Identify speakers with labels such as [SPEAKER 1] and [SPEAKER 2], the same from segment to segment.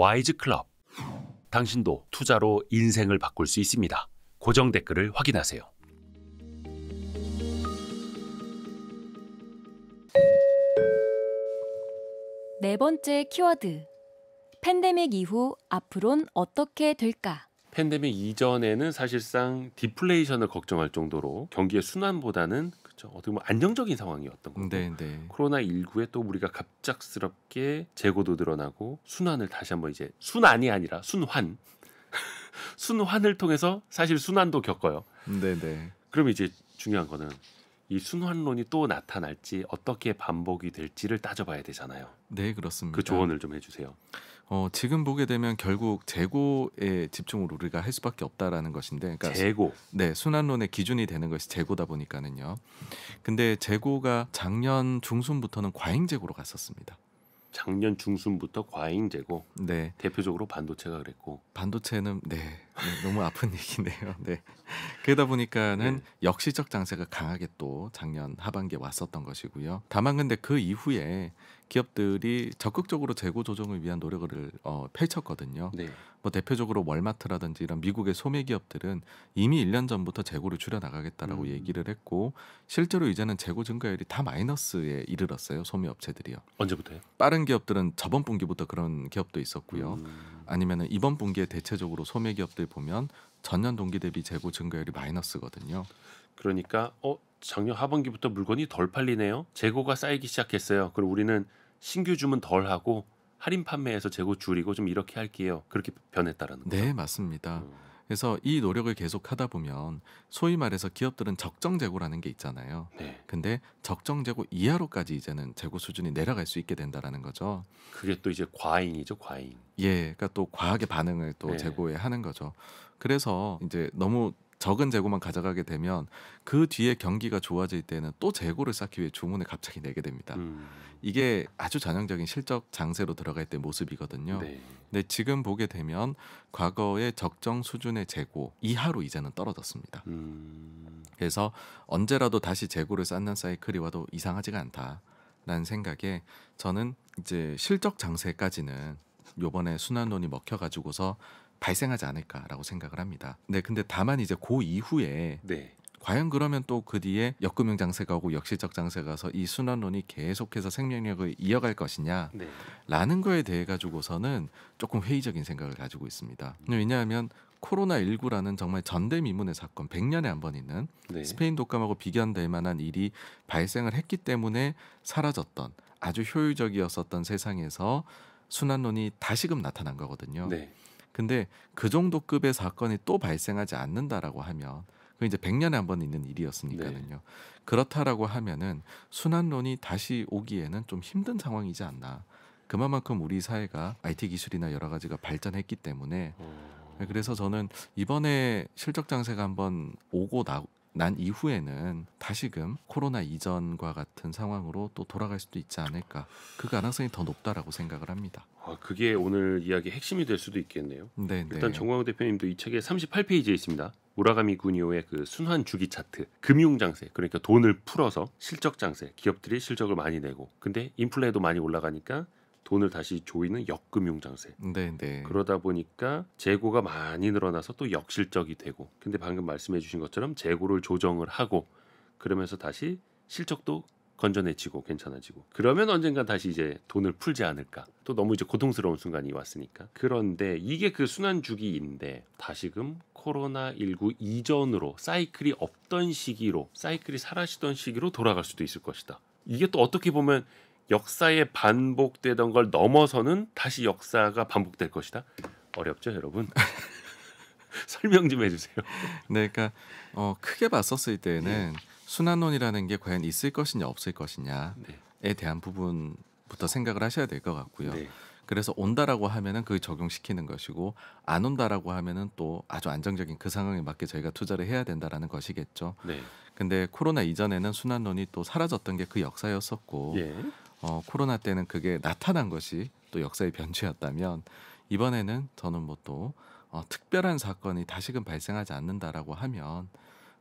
[SPEAKER 1] 와이즈 클럽. 당신도 투자로 인생을 바꿀 수 있습니다. 고정 댓글을 확인하세요.
[SPEAKER 2] 네 번째 키워드. 팬데믹 이후 앞으론 어떻게 될까?
[SPEAKER 1] 팬데믹 이전에는 사실상 디플레이션을 걱정할 정도로 경기의 순환보다는 그렇죠. 어떻게 보면 안정적인 상황이었던 거고 네, 네. 코로나 19에 또 우리가 갑작스럽게 재고도 늘어나고 순환을 다시 한번 이제 순환이 아니라 순환 순환을 통해서 사실 순환도 겪어요. 네, 네. 그럼 이제 중요한 거는 이 순환론이 또 나타날지 어떻게 반복이 될지를 따져봐야 되잖아요. 네, 그렇습니다. 그 조언을 좀 해주세요.
[SPEAKER 2] 어, 지금 보게 되면 결국 재고에 집중을 우리가 할 수밖에 없다라는 것인데, 그러니까 재고. 네, 순환론의 기준이 되는 것이 재고다 보니까는요. 근데 재고가 작년 중순부터는 과잉 재고로 갔었습니다.
[SPEAKER 1] 작년 중순부터 과잉 재고. 네. 대표적으로 반도체가 그랬고.
[SPEAKER 2] 반도체는 네. 네, 너무 아픈 얘기네요. 네. 그러다
[SPEAKER 1] 보니까는 네.
[SPEAKER 2] 역시적 장세가 강하게 또 작년 하반기에 왔었던 것이고요. 다만 근데 그 이후에 기업들이 적극적으로 재고 조정을 위한 노력을 어, 펼쳤거든요. 네. 뭐 대표적으로 월마트라든지 이런 미국의 소매 기업들은 이미 1년 전부터 재고를 줄여 나가겠다라고 음. 얘기를 했고 실제로 이제는 재고 증가율이 다 마이너스에 이르렀어요. 소매 업체들이요. 언제부터요? 빠른 기업들은 저번 분기부터 그런 기업도 있었고요. 음. 아니면 이번 분기에 대체적으로 소매 기업들 보면 전년 동기 대비 재고 증가율이
[SPEAKER 1] 마이너스거든요. 그러니까 어 작년 하반기부터 물건이 덜 팔리네요. 재고가 쌓이기 시작했어요. 그럼 우리는 신규 주문 덜 하고 할인 판매에서 재고 줄이고 좀 이렇게 할게요. 그렇게 변했다라는 거죠.
[SPEAKER 2] 네, 맞습니다.
[SPEAKER 1] 음. 그래서 이 노력을 계속 하다 보면
[SPEAKER 2] 소위 말해서 기업들은 적정 재고라는 게 있잖아요. 네. 근데 적정 재고 이하로까지 이제는 재고 수준이 내려갈 수 있게 된다라는 거죠.
[SPEAKER 1] 그게 또 이제 과잉이죠, 과잉.
[SPEAKER 2] 예, 그러니까 또 과하게 반응을 또 네. 재고에 하는 거죠. 그래서 이제 너무 적은 재고만 가져가게 되면 그 뒤에 경기가 좋아질 때는 또 재고를 쌓기 위해 주문을 갑자기 내게 됩니다. 음. 이게 아주 전형적인 실적 장세로 들어갈 때 모습이거든요. 네. 근데 지금 보게 되면 과거의 적정 수준의 재고 이하로 이제는 떨어졌습니다. 음. 그래서 언제라도 다시 재고를 쌓는 사이클이 와도 이상하지가 않다. 라는 생각에 저는 이제 실적 장세까지는 요번에 순환론이 먹혀가지고서 발생하지 않을까라고 생각을 합니다. 네, 근데 다만 이제 그 이후에 네. 과연 그러면 또 그 뒤에 역금융 장세가 오고 역실적 장세가 가서 이 순환론이 계속해서 생명력을 이어갈 것이냐라는 네. 거에 대해 가지고서는 조금 회의적인 생각을 가지고 있습니다. 네, 왜냐하면 코로나 19라는 정말 전대미문의 사건, 100년에 한 번 있는 네. 스페인 독감하고 비견될 만한 일이 발생을 했기 때문에 사라졌던 아주 효율적이었었던 세상에서 순환론이 다시금 나타난 거거든요. 네. 근데 그 정도 급의 사건이 또 발생하지 않는다라고 하면 그 이제 100년에 한 번 있는 일이었으니까는요. 네. 그렇다라고 하면은 순환론이 다시 오기에는 좀 힘든 상황이지 않나. 그만큼 우리 사회가 IT 기술이나 여러 가지가 발전했기 때문에 네, 그래서 저는 이번에 실적 장세가 한 번 오고 나, 난 이후에는 다시금 코로나 이전과 같은 상황으로 또 돌아갈 수도 있지 않을까 그 가능성이 더 높다라고 생각을 합니다.
[SPEAKER 1] 아, 그게 오늘 이야기 핵심이 될 수도 있겠네요. 네, 일단 네. 정광우 대표님도 이 책에 38페이지에 있습니다. 우라가미 군이오의 그 순환 주기 차트, 금융 장세, 그러니까 돈을 풀어서 실적 장세, 기업들이 실적을 많이 내고, 근데 인플레도 많이 올라가니까 돈을 다시 조이는 역금융장세. 네네. 네. 그러다 보니까 재고가 많이 늘어나서 또 역실적이 되고. 근데 방금 말씀해주신 것처럼 재고를 조정을 하고 그러면서 다시 실적도 건전해지고 괜찮아지고 그러면 언젠가 다시 이제 돈을 풀지 않을까 또 너무 이제 고통스러운 순간이 왔으니까 그런데 이게 그 순환 주기인데 다시금 코로나 19 이전으로 사이클이 없던 시기로 사이클이 사라지던 시기로 돌아갈 수도 있을 것이다 이게 또 어떻게 보면 역사에 반복되던 걸 넘어서는 다시 역사가 반복될 것이다. 어렵죠, 여러분. 설명 좀 해주세요. 네, 그러니까
[SPEAKER 2] 어, 크게 봤었을 때는 네. 순환론이라는 게 과연 있을 것이냐 없을 것이냐에 네. 대한 부분부터 생각을 하셔야 될 것 같고요. 네. 그래서 온다라고 하면은 그 적용시키는 것이고 안 온다라고 하면은 또 아주 안정적인 그 상황에 맞게 저희가 투자를 해야 된다라는 것이겠죠. 네. 근데 코로나 이전에는 순환론이 또 사라졌던 게 그 역사였었고 예. 어, 코로나 때는 그게 나타난 것이 또 역사의 변주였다면 이번에는 저는 뭐 또 어, 특별한 사건이 다시금 발생하지 않는다라고 하면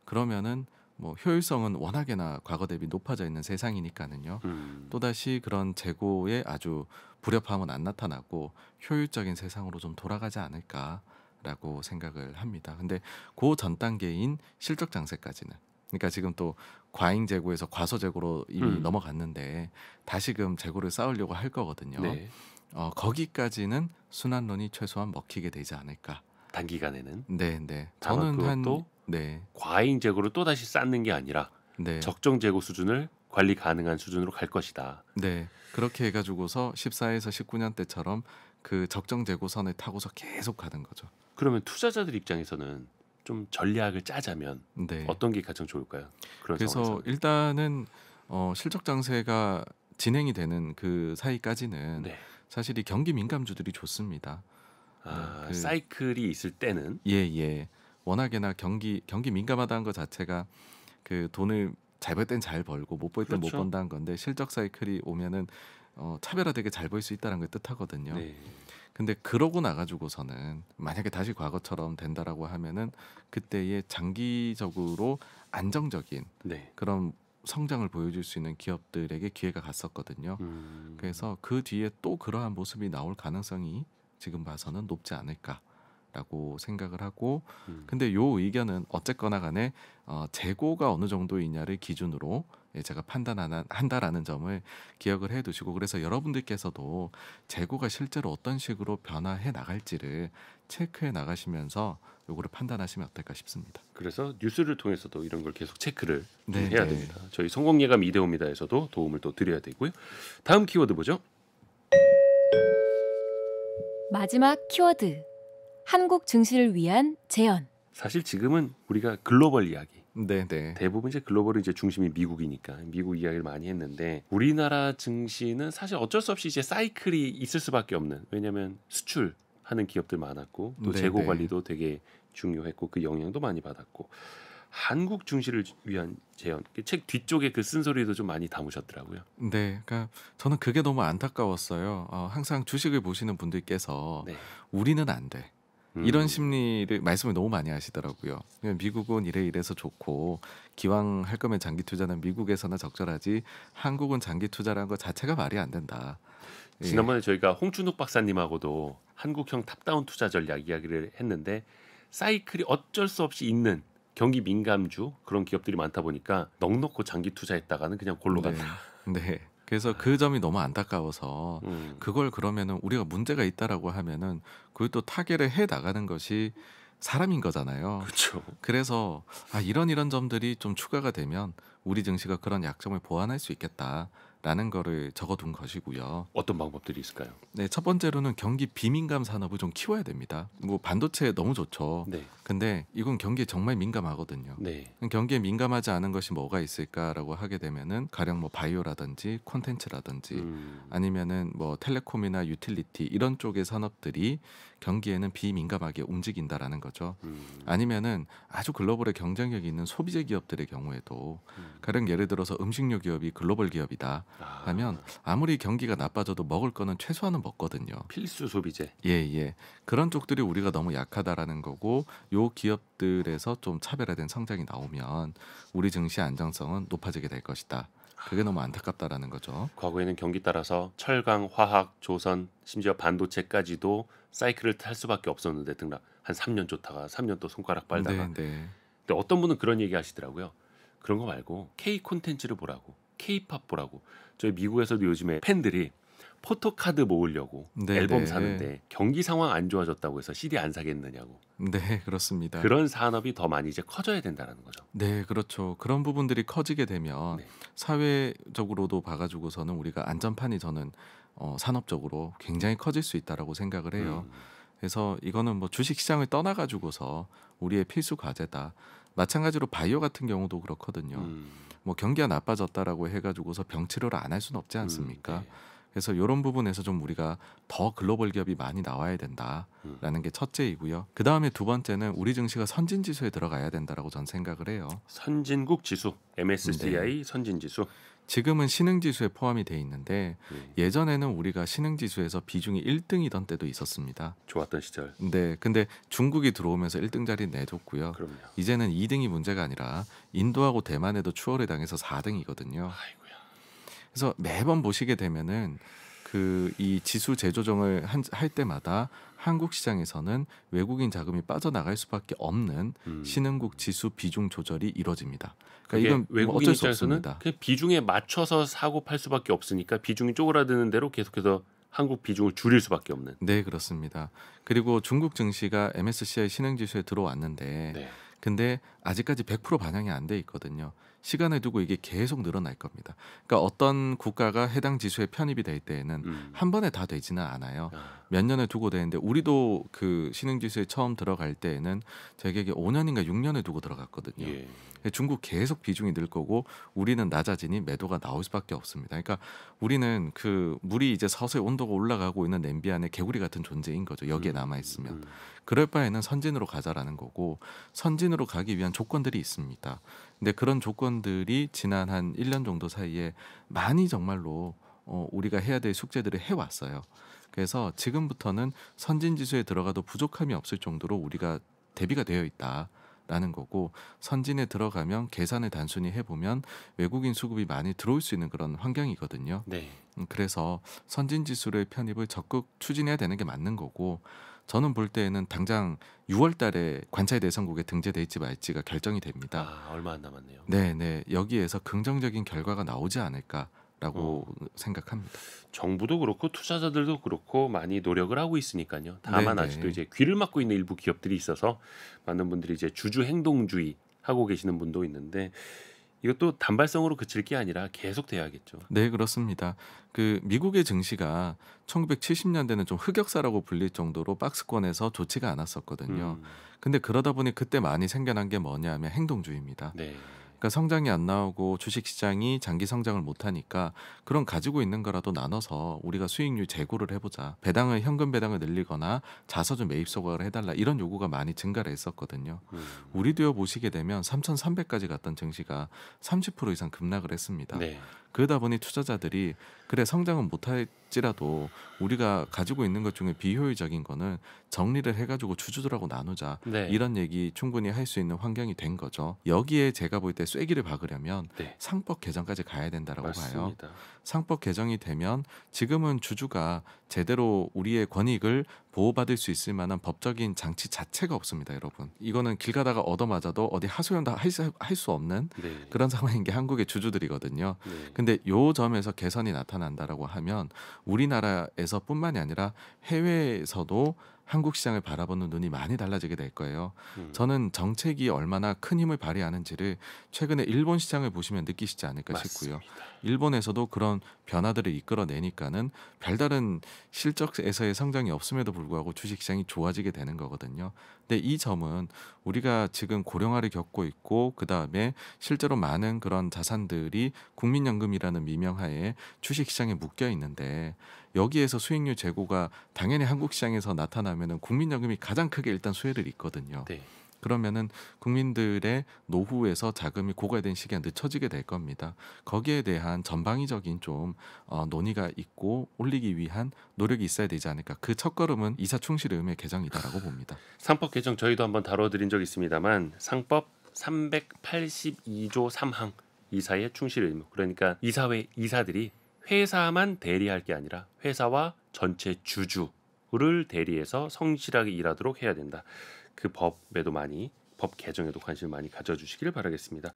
[SPEAKER 2] 그러면은 뭐 효율성은 워낙에나 과거 대비 높아져 있는 세상이니까는요. 음. 또다시 그런 재고에 아주 불협화음은 안 나타나고 효율적인 세상으로 좀 돌아가지 않을까라고 생각을 합니다. 근데 그 전 단계인 실적 장세까지는 그러니까 지금 또 과잉 재고에서 과소 재고로 이미 음. 넘어갔는데 다시금 재고를 쌓으려고 할 거거든요. 네. 어, 거기까지는 순환론이 최소한 먹히게 되지 않을까.
[SPEAKER 1] 단기간에는.
[SPEAKER 2] 네, 네. 저는 한 네.
[SPEAKER 1] 과잉 재고를 또 다시 쌓는 게 아니라
[SPEAKER 2] 네. 적정
[SPEAKER 1] 재고 수준을 관리 가능한 수준으로 갈 것이다. 네.
[SPEAKER 2] 그렇게 해 가지고서 14에서 19년 때처럼 그 적정 재고선을 타고서 계속 가는 거죠.
[SPEAKER 1] 그러면 투자자들 입장에서는 좀 전략을 짜자면 네. 어떤 게 가장 좋을까요? 그래서 상황에서 일단은 어, 실적 장세가
[SPEAKER 2] 진행이 되는 그 사이까지는 네. 사실 이 경기 민감주들이 좋습니다. 아, 네, 그, 사이클이 있을 때는 예 예. 워낙에나 경기 경기 민감하다는 것 자체가 그 돈을 잘벌땐잘 벌고 못벌 땐못 그렇죠. 번다는 건데 실적 사이클이 오면은 어, 차별화되게 잘 벌 수 있다는 걸 뜻하거든요. 네. 근데 그러고 나가지고서는 만약에 다시 과거처럼 된다라고 하면은 그때의 장기적으로 안정적인 네. 그런 성장을 보여줄 수 있는 기업들에게 기회가 갔었거든요. 음. 그래서 그 뒤에 또 그러한 모습이 나올 가능성이 지금 봐서는 높지 않을까. 라고 생각을 하고 음. 근데 요 의견은 어쨌거나 간에 어, 재고가 어느 정도이냐를 기준으로 예, 제가 판단하는 한다라는 점을 기억을 해두시고 그래서 여러분들께서도 재고가 실제로 어떤 식으로 변화해 나갈지를 체크해 나가시면서 요거를 판단하시면 어떨까 싶습니다.
[SPEAKER 1] 그래서 뉴스를 통해서도 이런 걸 계속 체크를 네, 해야 네. 됩니다. 저희 성공 예감 이데입니다에서도 도움을 또 드려야 되고요. 다음 키워드 보죠. 마지막
[SPEAKER 2] 키워드 한국 증시를 위한 재현.
[SPEAKER 1] 사실 지금은 우리가 글로벌 이야기. 네네. 네. 대부분 이제 글로벌이 이제 중심이 미국이니까 미국 이야기를 많이 했는데 우리나라 증시는 사실 어쩔 수 없이 이제 사이클이 있을 수밖에 없는 왜냐하면 수출 하는 기업들 많았고 또 네네. 재고 네. 관리도 되게 중요했고 그 영향도 많이 받았고 한국 중시를 위한 재현 그 책 뒤쪽에 그 쓴소리도 좀 많이 담으셨더라고요.
[SPEAKER 2] 네, 그러니까 저는 그게 너무 안타까웠어요. 어, 항상 주식을 보시는 분들께서 네. 우리는 안 돼. 음. 이런 심리를 말씀을 너무 많이 하시더라고요. 미국은 이래 이래서 좋고 기왕 할 거면 장기 투자는 미국에서나 적절하지 한국은 장기 투자라는 것 자체가 말이 안 된다.
[SPEAKER 1] 예. 지난번에 예. 저희가 홍준욱 박사님하고도 한국형 탑다운 투자 전략 이야기를 했는데 사이클이 어쩔 수 없이 있는 경기 민감주 그런 기업들이 많다 보니까 넉넉고 장기 투자했다가는 그냥 골로 네. 간다. 네. 그래서 그
[SPEAKER 2] 점이 너무 안타까워서 음. 그걸 그러면은 우리가 문제가 있다라고 하면은 그걸 또 타개를 해 나가는 것이 사람인 거잖아요. 그렇죠. 그래서 아 이런 이런 점들이 좀 추가가 되면 우리 증시가 그런 약점을 보완할 수 있겠다. 라는 거를 적어둔 것이고요. 어떤 방법들이 있을까요? 네, 첫 번째로는 경기 비민감 산업을 좀 키워야 됩니다. 뭐 반도체 너무 좋죠. 네. 근데 이건 경기에 정말 민감하거든요. 네. 경기에 민감하지 않은 것이 뭐가 있을까라고 하게 되면은 가령 뭐 바이오라든지 콘텐츠라든지 음. 아니면은 뭐 텔레콤이나 유틸리티 이런 쪽의 산업들이 경기에는 비민감하게 움직인다라는 거죠. 음. 아니면은 아주 글로벌의 경쟁력이 있는 소비재 기업들의 경우에도 음. 가령 예를 들어서 음식료 기업이 글로벌 기업이다. 하면 아. 아무리 경기가 나빠져도 먹을 거는 최소한은 먹거든요. 필수 소비재. 예, 예. 그런 쪽들이 우리가 너무 약하다라는 거고 요 기업들에서 좀 차별화된 성장이 나오면 우리 증시 안정성은 높아지게 될 것이다. 그게 너무 안타깝다라는 거죠.
[SPEAKER 1] 과거에는 경기 따라서 철강, 화학, 조선, 심지어 반도체까지도 사이클을 탈 수밖에 없었는데 등락 한 3년 좋다가 3년 또 손가락 빨다가. 네, 네. 근데 어떤 분은 그런 얘기 하시더라고요. 그런 거 말고 K 콘텐츠를 보라고. 케이팝 보라고 저희 미국에서도 요즘에 팬들이 포토카드 모으려고 네, 앨범 네. 사는데 경기 상황 안 좋아졌다고 해서 CD 안 사겠느냐고. 네, 그렇습니다. 그런 산업이 더 많이 이제 커져야 된다는 거죠.
[SPEAKER 2] 네, 그렇죠. 그런 부분들이 커지게 되면 네. 사회적으로도 봐가지고서는 우리가 안전판이 저는 어, 산업적으로 굉장히 커질 수 있다라고 생각을 해요. 음. 그래서 이거는 뭐 주식 시장을 떠나가지고서 우리의 필수 과제다. 마찬가지로 바이오 같은 경우도 그렇거든요. 음. 뭐 경기가 나빠졌다라고 해가지고서 병치료를 안 할 수는 없지 음, 않습니까? 음, 네. 그래서 이런 부분에서 좀 우리가 더 글로벌 기업이 많이 나와야 된다라는 음. 게 첫째이고요. 그 다음에 두 번째는 우리 증시가 선진 지수에 들어가야 된다라고 전 생각을 해요. 선진국 지수 MSCI 네. 선진 지수. 지금은 신흥지수에 포함이 돼 있는데 음. 예전에는 우리가 신흥지수에서 비중이 1등이던 때도 있었습니다. 좋았던 시절. 네, 근데 중국이 들어오면서 1등 자리 내줬고요. 그럼요. 이제는 2등이 문제가 아니라 인도하고 대만에도 추월에 당해서 4등이거든요. 아이고야. 그래서 매번 보시게 되면은 그이 지수 재조정을 한, 할 때마다 한국 시장에서는 외국인 자금이 빠져나갈 수밖에 없는 음. 신흥국 지수 비중 조절이 이루어집니다. 그러니까 이건 외국인 뭐 어쩔 수 없습니다.
[SPEAKER 1] 그 비중에 맞춰서 사고 팔 수밖에 없으니까 비중이 쪼그라드는 대로 계속해서 한국 비중을 줄일 수밖에 없는.
[SPEAKER 2] 네 그렇습니다. 그리고 중국 증시가 MSCI 신흥지수에 들어왔는데, 네. 근데 아직까지 100% 반영이 안 돼 있거든요. 시간을 두고 이게 계속 늘어날 겁니다. 그러니까 어떤 국가가 해당 지수에 편입이 될 때에는 음. 한 번에 다 되지는 않아요. 아. 몇 년에 두고 되는데 우리도 그 신흥지수에 처음 들어갈 때에는 제 기억에 5년인가 6년에 두고 들어갔거든요. 예. 중국 계속 비중이 늘 거고 우리는 낮아지니 매도가 나올 수밖에 없습니다. 그러니까 우리는 그 물이 이제 서서히 온도가 올라가고 있는 냄비 안에 개구리 같은 존재인 거죠. 여기에 음, 남아 있으면. 음, 음. 그럴 바에는 선진으로 가자라는 거고 선진으로 가기 위한 조건들이 있습니다. 근데 그런 조건들이 지난 한 1년 정도 사이에 많이 정말로 어, 우리가 해야 될 숙제들을 해왔어요. 그래서 지금부터는 선진 지수에 들어가도 부족함이 없을 정도로 우리가 대비가 되어 있다. 라는 거고 선진에 들어가면 계산을 단순히 해보면 외국인 수급이 많이 들어올 수 있는 그런 환경이거든요. 네. 음, 그래서 선진 지수를 편입을 적극 추진해야 되는 게 맞는 거고 저는 볼 때에는 당장 6월달에 관찰 대상국에 등재돼 있지 말지가 결정이 됩니다.
[SPEAKER 1] 아, 얼마 안 남았네요.
[SPEAKER 2] 네, 네 여기에서 긍정적인 결과가 나오지 않을까.
[SPEAKER 1] 라고 어. 생각합니다. 정부도 그렇고 투자자들도 그렇고 많이 노력을 하고 있으니까요. 다만 네네. 아직도 이제 귀를 막고 있는 일부 기업들이 있어서 많은 분들이 이제 주주 행동주의 하고 계시는 분도 있는데 이것도 단발성으로 그칠 게 아니라 계속 돼야겠죠. 네,
[SPEAKER 2] 그렇습니다. 그 미국의 증시가 1970년대는 좀 흑역사라고 불릴 정도로 박스권에서 좋지가 않았었거든요. 음. 근데 그러다 보니 그때 많이 생겨난 게 뭐냐면 행동주의입니다. 네. 그러니까 성장이 안 나오고 주식 시장이 장기 성장을 못 하니까 그런 가지고 있는 거라도 나눠서 우리가 수익률 재고를 해보자. 배당을 현금 배당을 늘리거나 자서주 매입 소각을 해달라 이런 요구가 많이 증가를 했었거든요. 음. 우리도요 보시게 되면 3,300까지 갔던 증시가 30% 이상 급락을 했습니다. 네. 그러다 보니 투자자들이 그래 성장은 못할지라도 우리가 가지고 있는 것 중에 비효율적인 거는 정리를 해가지고 주주들하고 나누자 네. 이런 얘기 충분히 할 수 있는 환경이 된 거죠. 여기에 제가 볼 때 쐐기를 박으려면 네. 상법 개정까지 가야 된다라고 맞습니다. 봐요. 상법 개정이 되면 지금은 주주가 제대로 우리의 권익을 보호받을 수 있을 만한 법적인 장치 자체가 없습니다, 여러분. 이거는 길 가다가 얻어맞아도 어디 하소연도 할수 없는 네. 그런 상황인 게 한국의 주주들이거든요. 네. 근데 요 점에서 개선이 나타난다라고 하면 우리나라에서뿐만이 아니라 해외에서도 한국 시장을 바라보는 눈이 많이 달라지게 될 거예요. 음. 저는 정책이 얼마나 큰 힘을 발휘하는지를 최근에 일본 시장을 보시면 느끼시지 않을까 맞습니다. 싶고요. 일본에서도 그런 변화들을 이끌어내니까는 별다른 실적에서의 성장이 없음에도 불구하고 주식 시장이 좋아지게 되는 거거든요. 근데 이 점은 우리가 지금 고령화를 겪고 있고 그다음에 실제로 많은 그런 자산들이 국민연금이라는 미명하에 주식 시장에 묶여 있는데 여기에서 수익률 제고가 당연히 한국 시장에서 나타나면은 국민연금이 가장 크게 일단 수혜를 입거든요. 네. 그러면은 국민들의 노후에서 자금이 고갈된 시기가 늦춰지게 될 겁니다. 거기에 대한 전방위적인 좀 어, 논의가 있고 올리기 위한 노력이 있어야 되지 않을까. 그 첫걸음은 이사 충실 의무의 개정이다라고 봅니다.
[SPEAKER 1] 상법 개정 저희도 한번 다뤄드린 적 있습니다만 상법 382조 3항 이사의 충실 의무 그러니까 이사회 이사들이 회사만 대리할 게 아니라 회사와 전체 주주를 대리해서 성실하게 일하도록 해야 된다. 그 법에도 많이 법 개정에도 관심을 많이 가져주시기를 바라겠습니다.